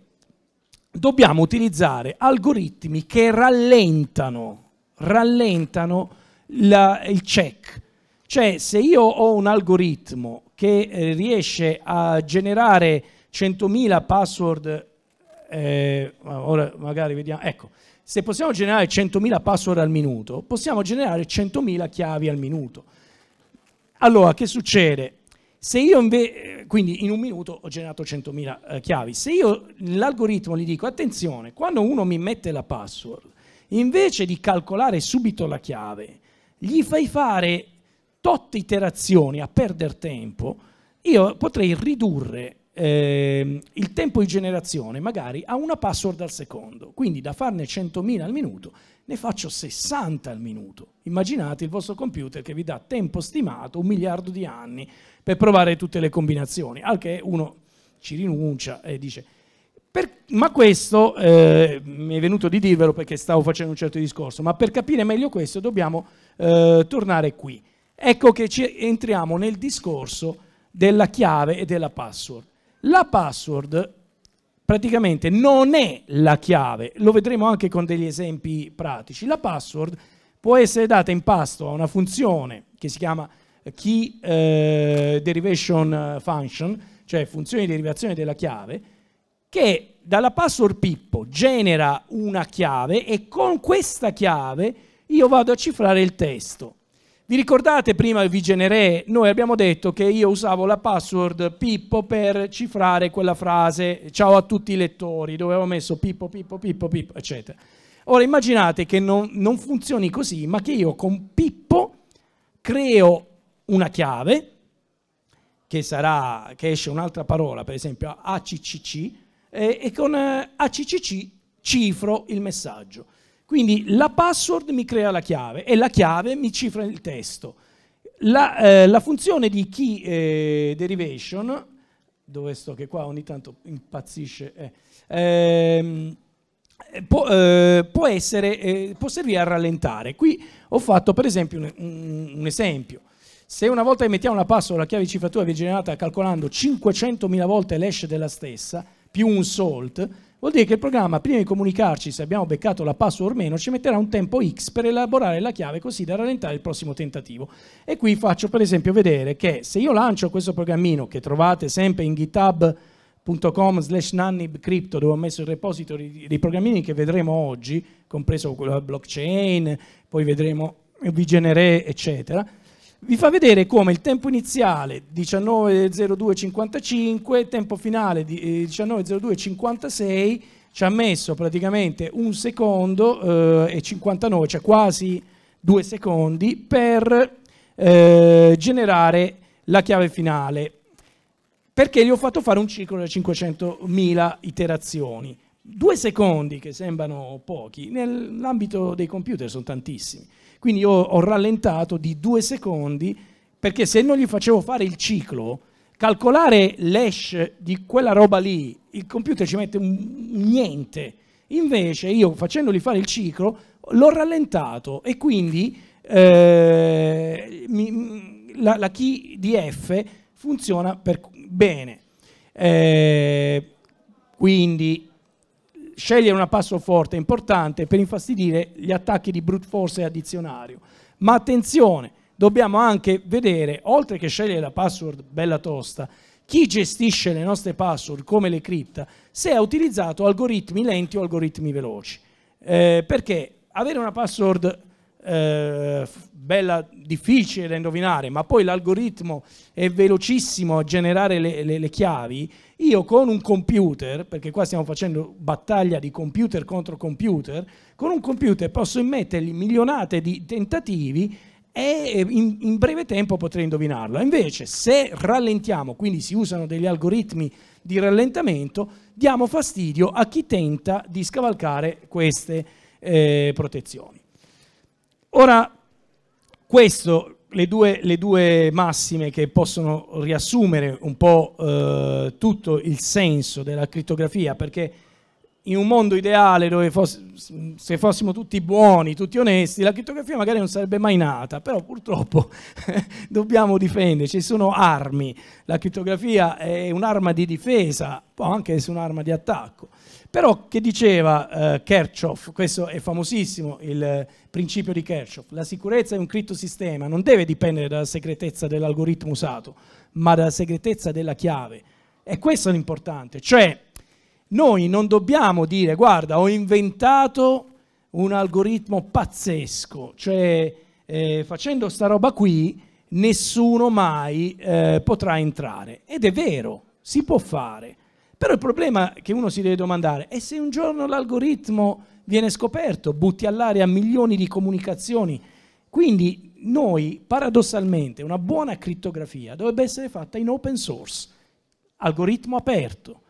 [SPEAKER 1] dobbiamo utilizzare algoritmi che rallentano, rallentano la, il check. Cioè, se io ho un algoritmo che eh, riesce a generare 100.000 password, eh, ora magari vediamo, ecco, se possiamo generare 100.000 password al minuto, possiamo generare 100.000 chiavi al minuto. Allora, che succede? Se io invece, quindi in un minuto ho generato 100.000 eh, chiavi, se io l'algoritmo gli dico attenzione, quando uno mi mette la password, invece di calcolare subito la chiave, gli fai fare tot iterazioni a perdere tempo, io potrei ridurre eh, il tempo di generazione magari ha una password al secondo, quindi da farne 100.000 al minuto ne faccio 60 al minuto. Immaginate il vostro computer che vi dà tempo stimato un miliardo di anni per provare tutte le combinazioni, al che uno ci rinuncia e dice... Per, ma questo eh, mi è venuto di dirvelo perché stavo facendo un certo discorso, ma per capire meglio questo dobbiamo eh, tornare qui. Ecco che entriamo nel discorso della chiave e della password. La password praticamente non è la chiave, lo vedremo anche con degli esempi pratici. La password può essere data in pasto a una funzione che si chiama key eh, derivation function, cioè funzione di derivazione della chiave, che dalla password Pippo genera una chiave e con questa chiave io vado a cifrare il testo. Vi ricordate prima il Vigenere? Noi abbiamo detto che io usavo la password Pippo per cifrare quella frase ciao a tutti i lettori, dove avevo messo Pippo, Pippo, Pippo, Pippo, eccetera. Ora immaginate che non, non funzioni così, ma che io con Pippo creo una chiave che, sarà, che esce un'altra parola, per esempio ACCC, e, e con eh, ACCC cifro il messaggio. Quindi la password mi crea la chiave e la chiave mi cifra il testo. La, eh, la funzione di key eh, derivation, dove sto che qua ogni tanto impazzisce, eh, ehm, può, eh, può, essere, eh, può, servire a rallentare. Qui ho fatto per esempio un, un, un esempio. Se una volta emettiamo una password, la chiave di cifratura viene generata calcolando 500.000 volte l'hash della stessa, più un salt, Vuol dire che il programma, prima di comunicarci se abbiamo beccato la password o meno, ci metterà un tempo X per elaborare la chiave così da rallentare il prossimo tentativo. E qui faccio per esempio vedere che se io lancio questo programmino che trovate sempre in github.com slash nannibcrypto dove ho messo il repository dei programmini che vedremo oggi, compreso quello blockchain, poi vedremo VGNRE, eccetera, vi fa vedere come il tempo iniziale 19.02.55, tempo finale 19.02.56 eh, ci ha messo praticamente un secondo eh, e 59, cioè quasi due secondi per eh, generare la chiave finale perché gli ho fatto fare un ciclo da 500.000 iterazioni. Due secondi che sembrano pochi, nell'ambito dei computer sono tantissimi. Quindi io ho rallentato di due secondi perché se non gli facevo fare il ciclo, calcolare l'hash di quella roba lì, il computer ci mette un niente. Invece io facendogli fare il ciclo l'ho rallentato e quindi eh, mi, la, la, key di F funziona per, bene. Eh, quindi scegliere una password forte è importante per infastidire gli attacchi di brute force e addizionario. Ma attenzione, dobbiamo anche vedere, oltre che scegliere la password bella tosta, chi gestisce le nostre password come le cripta, se ha utilizzato algoritmi lenti o algoritmi veloci. Eh, perché avere una password eh, bella, difficile da indovinare, ma poi l'algoritmo è velocissimo a generare le, le, le chiavi, io con un computer, perché qua stiamo facendo battaglia di computer contro computer, con un computer posso immettergli milionate di tentativi e eh, in, in, breve tempo potrei indovinarla. Invece, se rallentiamo, quindi si usano degli algoritmi di rallentamento, diamo fastidio a chi tenta di scavalcare queste eh, protezioni. Ora, questo le due, le due, massime che possono riassumere un po' eh, tutto il senso della crittografia, perché in un mondo ideale dove foss se fossimo tutti buoni, tutti onesti, la crittografia magari non sarebbe mai nata, però purtroppo dobbiamo difenderci, sono armi, la crittografia è un'arma di difesa, può anche essere un'arma di attacco. Però che diceva eh, Kirchhoff, questo è famosissimo il eh, principio di Kirchhoff, la sicurezza di un criptosistema non deve dipendere dalla segretezza dell'algoritmo usato, ma dalla segretezza della chiave. E questo è l'importante, cioè noi non dobbiamo dire guarda ho inventato un algoritmo pazzesco, cioè eh, facendo sta roba qui nessuno mai eh, potrà entrare. Ed è vero, si può fare però il problema che uno si deve domandare è se un giorno l'algoritmo viene scoperto, butti all'aria milioni di comunicazioni. Quindi noi, paradossalmente, una buona crittografia dovrebbe essere fatta in open source, algoritmo aperto.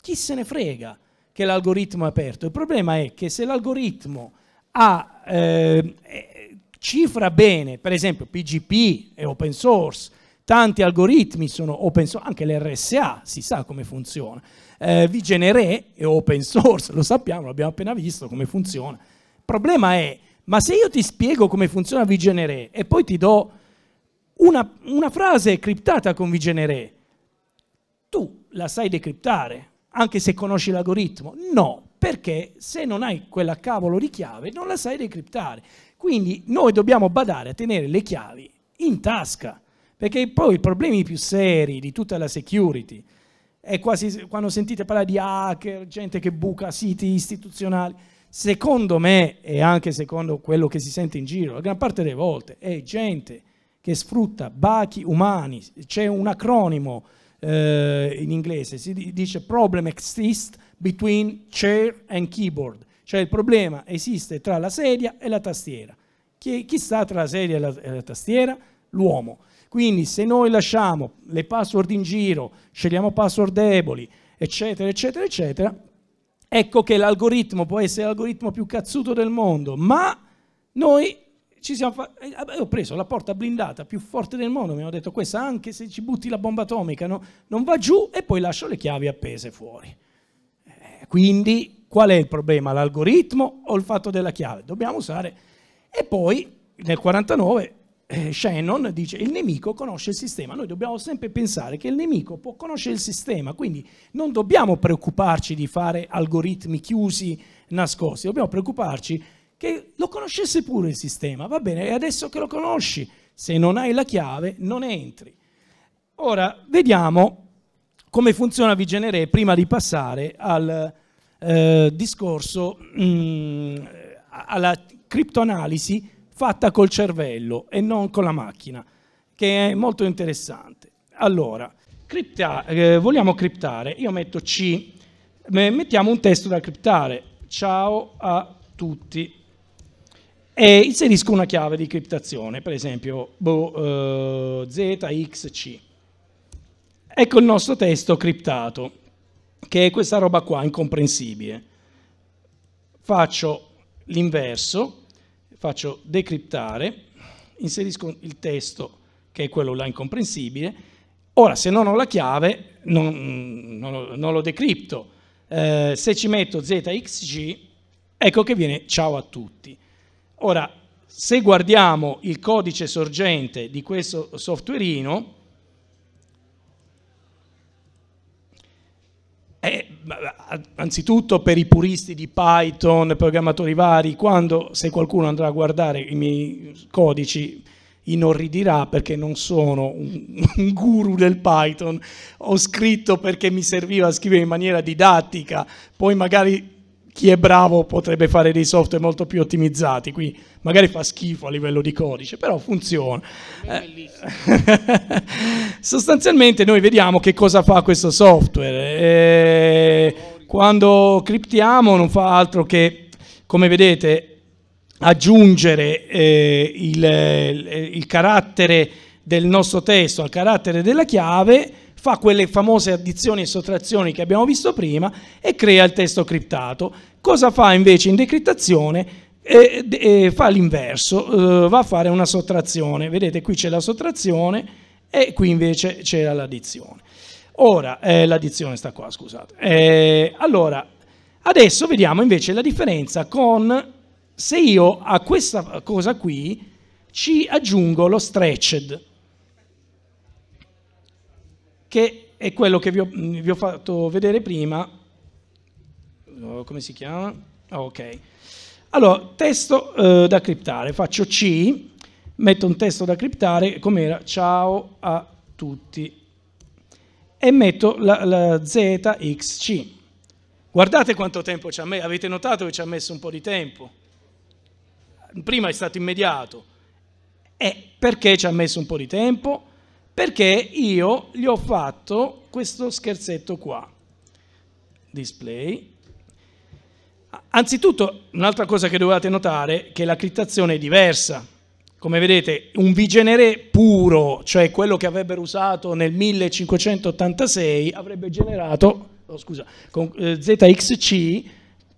[SPEAKER 1] Chi se ne frega che l'algoritmo è aperto? Il problema è che se l'algoritmo ha, eh, eh cifra bene, per esempio PGP è open source, tanti algoritmi sono open source, anche l'RSA si sa come funziona. Eh, VGNRE è open source, lo sappiamo, l'abbiamo appena visto come funziona. Il problema è, ma se io ti spiego come funziona VGNRE e poi ti do una, una frase criptata con VGNRE, tu la sai decriptare, anche se conosci l'algoritmo? No, perché se non hai quella cavolo di chiave non la sai decriptare. Quindi noi dobbiamo badare a tenere le chiavi in tasca perché poi i problemi più seri di tutta la security è quasi quando sentite parlare di hacker, gente che buca siti istituzionali, secondo me e anche secondo quello che si sente in giro, la gran parte delle volte è gente che sfrutta bachi umani, c'è un acronimo eh, in inglese, si dice problem exists between chair and keyboard, cioè il problema esiste tra la sedia e la tastiera. Chi, chi sta tra la sedia e la, e la tastiera? L'uomo. Quindi se noi lasciamo le password in giro, scegliamo password deboli, eccetera, eccetera, eccetera, ecco che l'algoritmo può essere l'algoritmo più cazzuto del mondo, ma noi ci siamo fa- eh, ah, ho preso la porta blindata più forte del mondo, mi hanno detto questa anche se ci butti la bomba atomica no? non va giù e poi lascio le chiavi appese fuori. Eh, quindi qual è il problema? L'algoritmo o il fatto della chiave? Dobbiamo usare... E poi nel 49 eh, Shannon dice il nemico conosce il sistema, noi dobbiamo sempre pensare che il nemico può conoscere il sistema, quindi non dobbiamo preoccuparci di fare algoritmi chiusi, nascosti, dobbiamo preoccuparci che lo conoscesse pure il sistema, va bene, e adesso che lo conosci, se non hai la chiave non entri. Ora vediamo come funziona Vigenere prima di passare al eh, discorso, mh, mm, alla criptoanalisi fatta col cervello e non con la macchina, che è molto interessante. Allora, cripta, eh, vogliamo criptare, io metto C, mettiamo un testo da criptare, ciao a tutti, e inserisco una chiave di criptazione, per esempio boh, eh, ZXC. Ecco il nostro testo criptato, che è questa roba qua incomprensibile. Faccio l'inverso, faccio decriptare, inserisco il testo che è quello là incomprensibile, ora se non ho la chiave non, non, non lo decripto, eh, se ci metto ZXG ecco che viene ciao a tutti. Ora, se guardiamo il codice sorgente di questo softwareino, anzitutto per i puristi di Python, programmatori vari, quando se qualcuno andrà a guardare i miei codici inorridirà perché non sono un, guru del Python, ho scritto perché mi serviva a scrivere in maniera didattica, poi magari chi è bravo potrebbe fare dei software molto più ottimizzati, qui magari fa schifo a livello di codice, però funziona. Eh, sostanzialmente noi vediamo che cosa fa questo software. Eh, quando criptiamo non fa altro che, come vedete, aggiungere eh, il, il carattere del nostro testo al carattere della chiave fa quelle famose addizioni e sottrazioni che abbiamo visto prima e crea il testo criptato. Cosa fa invece in decrittazione? E, eh, e eh, fa l'inverso, eh, va a fare una sottrazione. Vedete qui c'è la sottrazione e qui invece c'è l'addizione. Ora, eh, l'addizione sta qua, scusate. Eh, allora, adesso vediamo invece la differenza con se io a questa cosa qui ci aggiungo lo stretched che è quello che vi ho, mm, vi ho fatto vedere prima. Oh, come si chiama? Oh, ok. Allora, testo eh, da criptare. Faccio C, metto un testo da criptare, com'era? Ciao a tutti. E metto la, la ZXC. Guardate quanto tempo ci ha messo, avete notato che ci ha messo un po' di tempo. Prima è stato immediato. E perché ci ha messo un po' di tempo? perché io gli ho fatto questo scherzetto qua. Display. Anzitutto, un'altra cosa che dovevate notare è che la clittazione è diversa. Come vedete, un vigenere puro, cioè quello che avrebbero usato nel 1586, avrebbe generato, oh, scusa, con eh, ZXC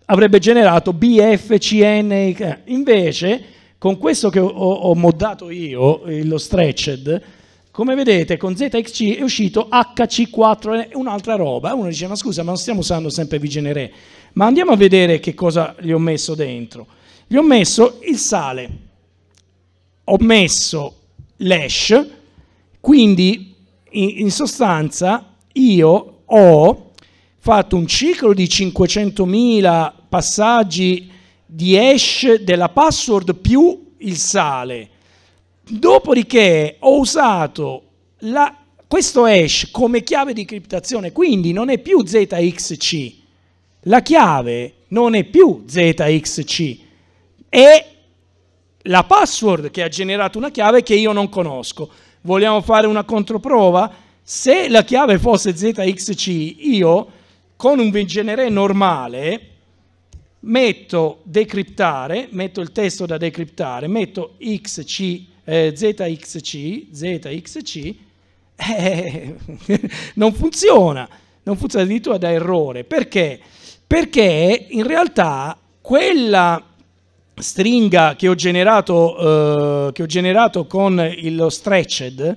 [SPEAKER 1] avrebbe generato BFCN. Eh, invece, con questo che ho, ho moddato io, eh, lo stretched, come vedete con ZXC è uscito HC4, un'altra roba. Uno dice ma scusa ma non stiamo usando sempre Vigenere, ma andiamo a vedere che cosa gli ho messo dentro. Gli ho messo il sale, ho messo l'ash, quindi in sostanza io ho fatto un ciclo di 500.000 passaggi di hash della password più il sale Dopodiché ho usato la, questo hash come chiave di criptazione, quindi non è più ZXC. La chiave non è più ZXC, è la password che ha generato una chiave che io non conosco. Vogliamo fare una controprova? Se la chiave fosse ZXC, io con un VGNR normale metto decriptare, metto il testo da decriptare, metto XC eh, ZXC, ZXC eh, non funziona, non funziona addirittura da errore. Perché? Perché in realtà quella stringa che ho generato, eh, che ho generato con lo stretched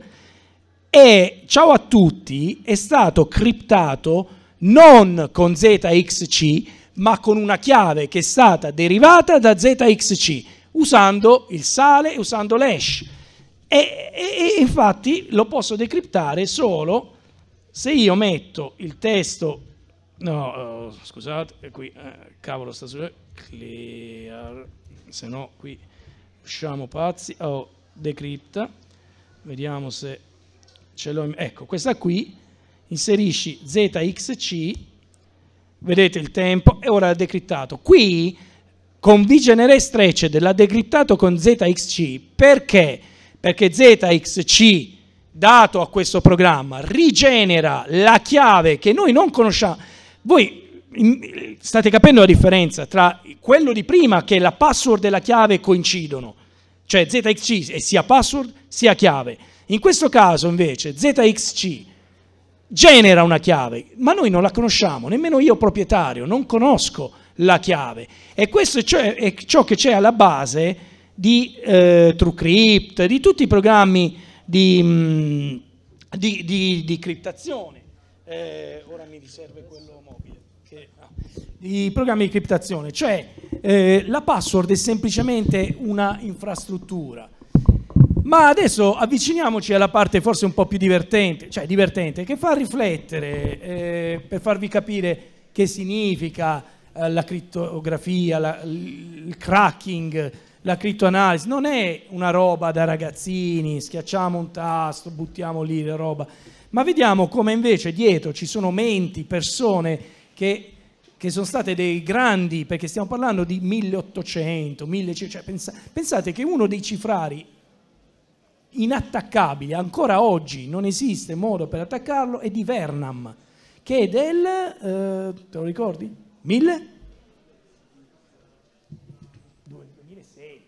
[SPEAKER 1] è, ciao a tutti, è stato criptato non con ZXC, ma con una chiave che è stata derivata da ZXC usando il sale e usando l'hash. E, e, e infatti lo posso decriptare solo se io metto il testo No, uh, scusate, qui, eh, cavolo, sta su clear, se no qui usciamo pazzi, oh, decrypta, vediamo se ce l'ho, ecco, questa qui, inserisci zxc, vedete il tempo, e ora è decriptato. Qui con VGNR stretched l'ha decriptato con ZXC perché? Perché ZXC dato a questo programma rigenera la chiave che noi non conosciamo. Voi state capendo la differenza tra quello di prima che la password e la chiave coincidono, cioè ZXC è sia password sia chiave. In questo caso invece ZXC genera una chiave, ma noi non la conosciamo, nemmeno io proprietario, non conosco la chiave. E questo è ciò, è ciò che c'è alla base di eh, TrueCrypt, di tutti i programmi di, mh, mm, di, di, di criptazione. Eh, ora mi riserve quello mobile. Che, ah, I programmi di criptazione, cioè eh, la password è semplicemente una infrastruttura. Ma adesso avviciniamoci alla parte forse un po' più divertente, cioè divertente, che fa riflettere eh, per farvi capire che significa eh, la crittografia, la, il cracking, la criptoanalisi, non è una roba da ragazzini, schiacciamo un tasto, buttiamo lì la roba, ma vediamo come invece dietro ci sono menti, persone che, che sono state dei grandi, perché stiamo parlando di 1800, 1500, cioè, cioè pensa, pensate che uno dei cifrari inattaccabili, ancora oggi non esiste modo per attaccarlo, è di Vernam, che è del, eh, te lo ricordi? 1000? 2006.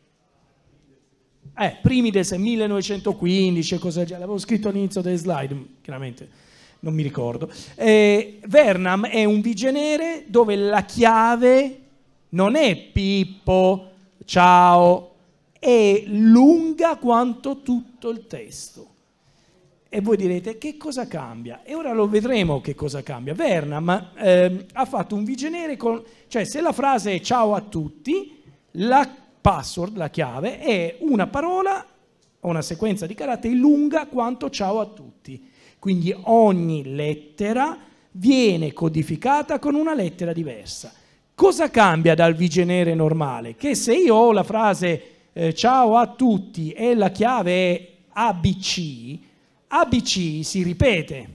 [SPEAKER 1] Eh, primi del 1915, cosa già, l'avevo scritto all'inizio delle slide, chiaramente non mi ricordo. Eh, Vernam è un vigenere dove la chiave non è Pippo, ciao, è lunga quanto tutto il testo. E voi direte che cosa cambia? E ora lo vedremo che cosa cambia. Verna ma, ehm, ha fatto un vigenere con... cioè se la frase è ciao a tutti, la password, la chiave, è una parola o una sequenza di caratteri lunga quanto ciao a tutti. Quindi ogni lettera viene codificata con una lettera diversa. Cosa cambia dal vigenere normale? Che se io ho la frase eh, ciao a tutti e la chiave è ABC, ABC si ripete.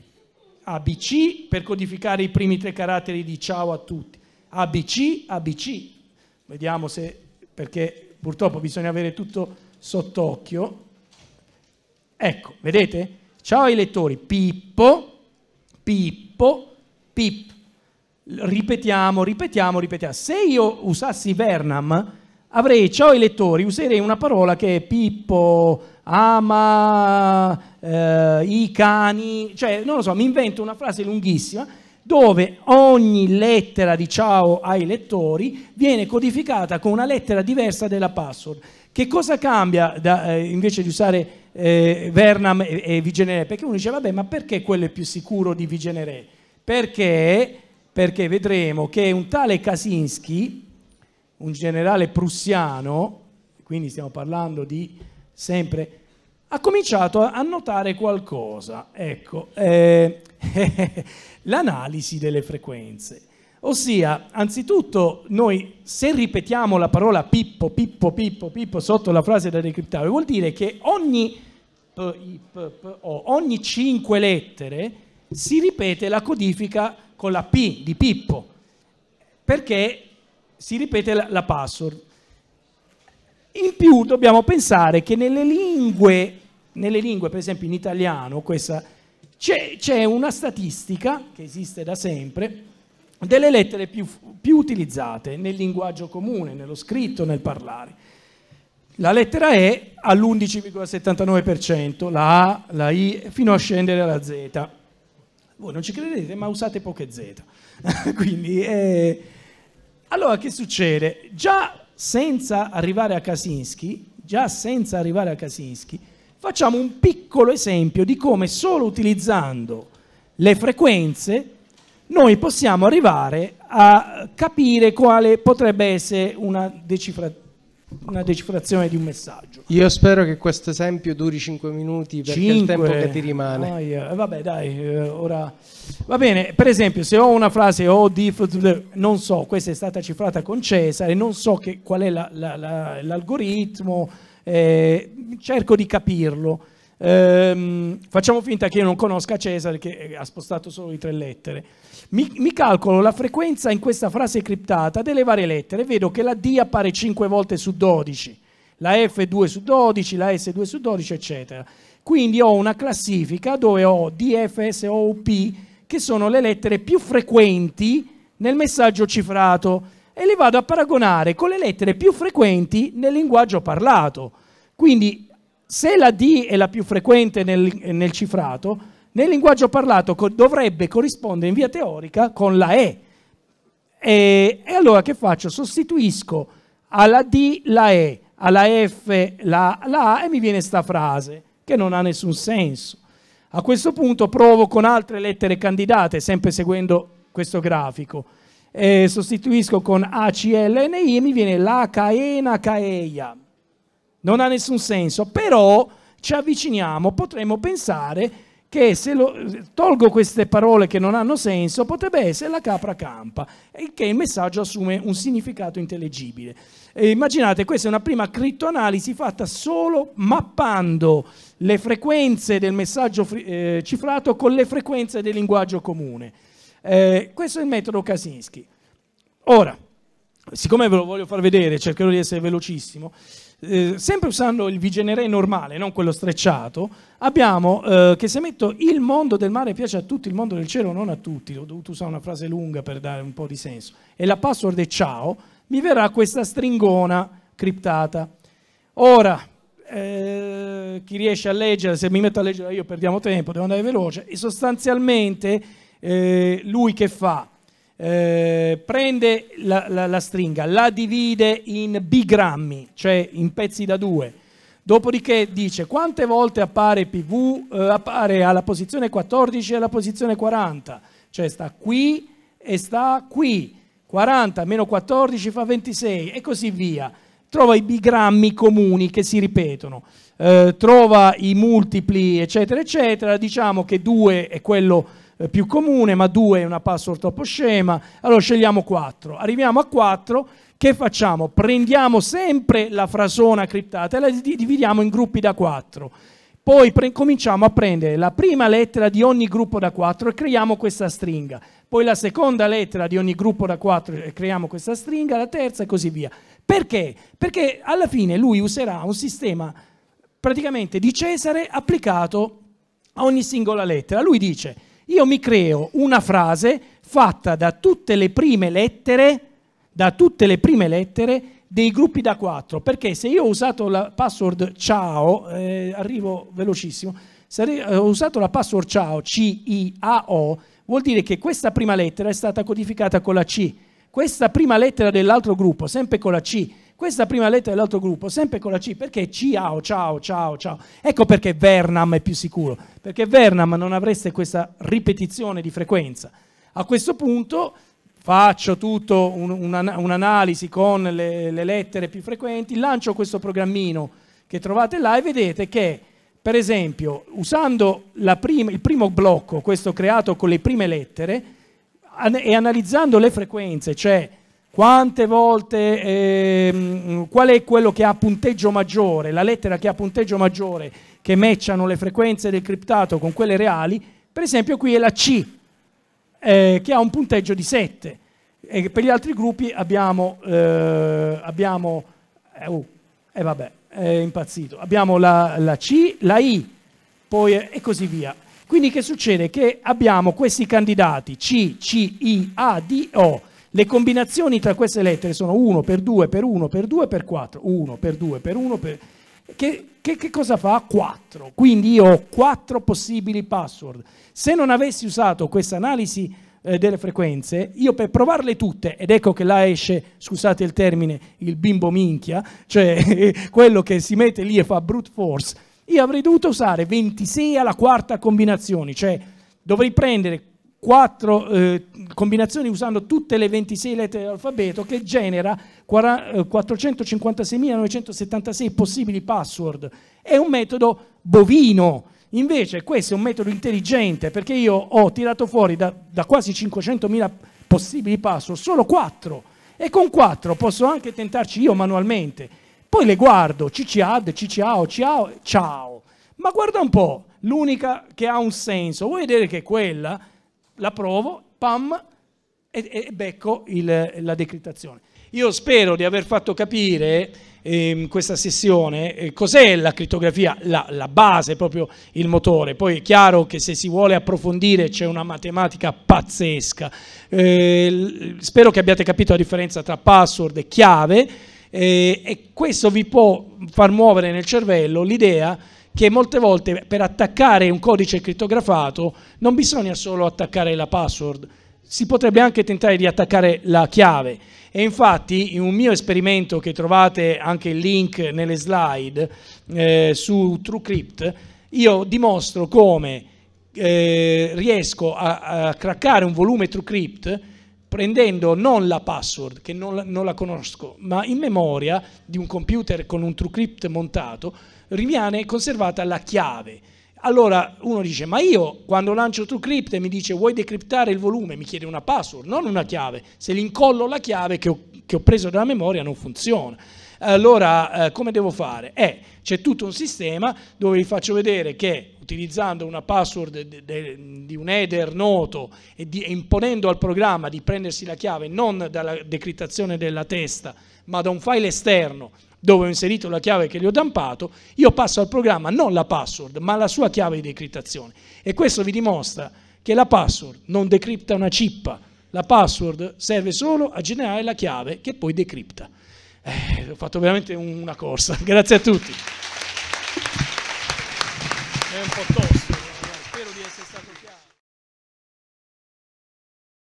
[SPEAKER 1] ABC per codificare i primi tre caratteri di ciao a tutti. ABC, ABC. Vediamo se, perché purtroppo bisogna avere tutto sott'occhio. Ecco, vedete? Ciao ai lettori. Pippo, Pippo, Pip. Ripetiamo, ripetiamo, ripetiamo. Se io usassi Vernam, avrei ciao ai lettori, userei una parola che è Pippo, ama, eh, i cani, cioè non lo so, mi invento una frase lunghissima dove ogni lettera di ciao ai lettori viene codificata con una lettera diversa della password. Che cosa cambia da, eh, invece di usare eh, Vernam e, e Vigenere? Perché uno dice, vabbè, ma perché quello è più sicuro di Vigenere? Perché, perché vedremo che un tale Kaczynski, un generale prussiano, quindi stiamo parlando di sempre ha cominciato a notare qualcosa, ecco, eh, l'analisi delle frequenze. Ossia, anzitutto noi se ripetiamo la parola pippo, pippo, pippo, pippo sotto la frase da decriptare, vuol dire che ogni, p, p, p, o, ogni 5 lettere si ripete la codifica con la P di pippo, perché si ripete la, la password. In più dobbiamo pensare che nelle lingue, nelle lingue per esempio in italiano, c'è, una statistica che esiste da sempre delle lettere più, più utilizzate nel linguaggio comune, nello scritto, nel parlare. La lettera E all'11,79%, la A, la I, fino a scendere alla Z. Voi non ci credete, ma usate poche Z. Quindi, eh, allora che succede? Già senza arrivare a Kaczynski, già senza arrivare a Kaczynski, facciamo un piccolo esempio di come solo utilizzando le frequenze noi possiamo arrivare a capire quale potrebbe essere una decifrazione una decifrazione di un messaggio. Io spero che questo esempio duri 5 minuti perché Cinque. il tempo che ti rimane. Oh, yeah. Eh, vabbè, dai, eh, ora va bene. Per esempio, se ho una frase o oh, di non so, questa è stata cifrata con Cesare, non so che, qual è la, la, la, l'algoritmo, eh, cerco di capirlo. Eh, facciamo finta che io non conosca Cesare che eh, ha spostato solo i tre lettere. Mi, mi, calcolo la frequenza in questa frase criptata delle varie lettere, vedo che la D appare 5 volte su 12, la F 2 su 12, la S 2 su 12, eccetera. Quindi ho una classifica dove ho D, F, S, O, P, che sono le lettere più frequenti nel messaggio cifrato, e le vado a paragonare con le lettere più frequenti nel linguaggio parlato. Quindi se la D è la più frequente nel, nel cifrato, nel linguaggio parlato co- dovrebbe corrispondere in via teorica con la E. E, e allora che faccio? Sostituisco alla D la E, alla F la, la A e mi viene questa frase che non ha nessun senso. A questo punto provo con altre lettere candidate, sempre seguendo questo grafico. Eh, sostituisco con A, C, L, N, I e mi viene la caena caeia. Non ha nessun senso, però ci avviciniamo, potremmo pensare che se lo, tolgo queste parole che non hanno senso, potrebbe essere la capra campa, il che il messaggio assume un significato intelligibile. E immaginate, questa è una prima criptoanalisi fatta solo mappando le frequenze del messaggio eh, cifrato con le frequenze del linguaggio comune. Eh, questo è il metodo Kaczynski. Ora, siccome ve lo voglio far vedere, cercherò di essere velocissimo, eh, sempre usando il vigenere normale, non quello strecciato, abbiamo eh, che se metto il mondo del mare piace a tutti, il mondo del cielo non a tutti, ho dovuto usare una frase lunga per dare un po' di senso, e la password è ciao, mi verrà questa stringona criptata. Ora, eh, chi riesce a leggere, se mi metto a leggere io perdiamo tempo, devo andare veloce, e sostanzialmente eh, lui che fa? Eh, prende la, la, la stringa, la divide in bigrammi, cioè in pezzi da due. Dopodiché dice quante volte appare PV, eh, appare alla posizione 14 e alla posizione 40, cioè sta qui e sta qui, 40 meno 14 fa 26 e così via. Trova i bigrammi comuni che si ripetono, eh, trova i multipli eccetera eccetera, diciamo che 2 è quello eh, più comune, ma 2 è una password troppo scema, allora scegliamo 4. Arriviamo a 4, che facciamo? Prendiamo sempre la frasona criptata e la dividiamo in gruppi da 4. Poi cominciamo a prendere la prima lettera di ogni gruppo da 4 e creiamo questa stringa. Poi la seconda lettera di ogni gruppo da 4 e eh, creiamo questa stringa, la terza e così via. Perché? Perché alla fine lui userà un sistema praticamente di Cesare applicato a ogni singola lettera. Lui dice io mi creo una frase fatta da tutte le prime lettere, da tutte le prime lettere dei gruppi da 4, perché se io ho usato la password ciao, eh, arrivo velocissimo, se eh, ho usato la password ciao, C-I-A-O, vuol dire che questa prima lettera è stata codificata con la C, questa prima lettera dell'altro gruppo, sempre con la C, questa prima lettera dell'altro gruppo, sempre con la C, perché ciao, ciao, ciao, ciao. Ecco perché Vernam è più sicuro, perché Vernam non avreste questa ripetizione di frequenza. A questo punto faccio tutto un, un, un'analisi con le, le lettere più frequenti, lancio questo programmino che trovate là e vedete che per esempio, usando prima, il primo blocco, questo creato con le prime lettere, an- e analizzando le frequenze, cioè quante volte, eh, qual è quello che ha punteggio maggiore, la lettera che ha punteggio maggiore, che matchano le frequenze del criptato con quelle reali, per esempio qui è la C, eh, che ha un punteggio di 7. E per gli altri gruppi abbiamo, eh, abbiamo uh, eh, vabbè, è impazzito, abbiamo la, la C, la I, poi, eh, e così via. Quindi che succede? Che abbiamo questi candidati C, C, I, A, D, O, le combinazioni tra queste lettere sono 1 per 2 per 1 per 2 per 4, 1 per 2 per 1 per... Che, che, che cosa fa? 4. Quindi io ho 4 possibili password. Se non avessi usato questa analisi eh, delle frequenze, io per provarle tutte, ed ecco che là esce, scusate il termine, il bimbo minchia, cioè quello che si mette lì e fa brute force, io avrei dovuto usare 26 alla quarta combinazione, cioè dovrei prendere quattro eh, combinazioni usando tutte le 26 lettere dell'alfabeto che genera 456.976 eh, possibili password. È un metodo bovino. Invece questo è un metodo intelligente perché io ho tirato fuori da, da quasi 500.000 possibili password solo 4 e con 4 posso anche tentarci io manualmente. Poi le guardo, CCAD, CCAO, ciao, ciao. Ma guarda un po', l'unica che ha un senso, vuoi vedere che è quella? la provo, pam, e, e becco il, la decrittazione. Io spero di aver fatto capire in ehm, questa sessione eh, cos'è la crittografia, la, la, base, proprio il motore. Poi è chiaro che se si vuole approfondire c'è una matematica pazzesca. Eh, spero che abbiate capito la differenza tra password e chiave eh, e questo vi può far muovere nel cervello l'idea che molte volte per attaccare un codice crittografato non bisogna solo attaccare la password, si potrebbe anche tentare di attaccare la chiave. E infatti in un mio esperimento che trovate anche il link nelle slide eh, su TrueCrypt, io dimostro come eh, riesco a, a craccare un volume TrueCrypt prendendo non la password, che non non la conosco, ma in memoria di un computer con un TrueCrypt montato, rimane conservata la chiave. Allora uno dice, ma io quando lancio TrueCrypt e mi dice vuoi decriptare il volume, mi chiede una password, non una chiave. Se l'incollo la chiave che ho, che ho preso dalla memoria non funziona. Allora eh, come devo fare? Eh, c'è tutto un sistema dove vi faccio vedere che utilizzando una password de, de, di un header noto e, di, e imponendo al programma di prendersi la chiave non dalla decrittazione della testa, ma da un file esterno dove ho inserito la chiave che gli ho dampato, io passo al programma non la password, ma la sua chiave di decrittazione. E questo vi dimostra che la password non decripta una cippa, la password serve solo a generare la chiave che poi decripta. Eh, ho fatto veramente una corsa, grazie a tutti. È un po' tosto.